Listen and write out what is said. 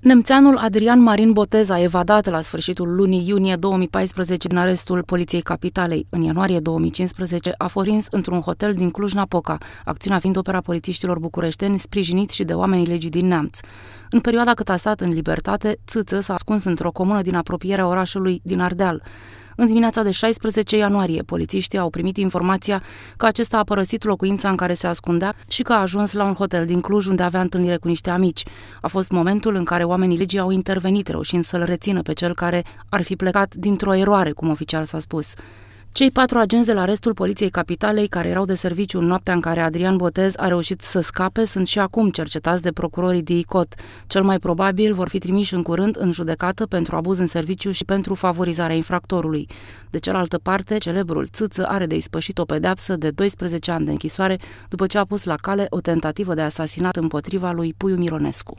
Nemțeanul Adrian Marin Botez a evadat la sfârșitul lunii iunie 2014 din arestul Poliției Capitalei. În ianuarie 2015 a forins într-un hotel din Cluj-Napoca, acțiunea fiind opera polițiștilor bucureșteni sprijinit și de oamenii legii din Neamț. În perioada cât a stat în libertate, Țâță s-a ascuns într-o comună din apropierea orașului din Ardeal. În dimineața de 16 ianuarie, polițiștii au primit informația că acesta a părăsit locuința în care se ascundea și că a ajuns la un hotel din Cluj unde avea întâlnire cu niște amici. A fost momentul în care oamenii legii au intervenit reușind să-l rețină pe cel care ar fi plecat dintr-o eroare, cum oficial s-a spus. Cei patru agenți de la restul Poliției Capitalei care erau de serviciu în noaptea în care Adrian Botez a reușit să scape sunt și acum cercetați de procurorii DICOT. Cel mai probabil vor fi trimiși în curând în judecată pentru abuz în serviciu și pentru favorizarea infractorului. De cealaltă parte, celebrul Țâță are de ispășit o pedeapsă de 12 ani de închisoare după ce a pus la cale o tentativă de asasinat împotriva lui Puiu Mironescu.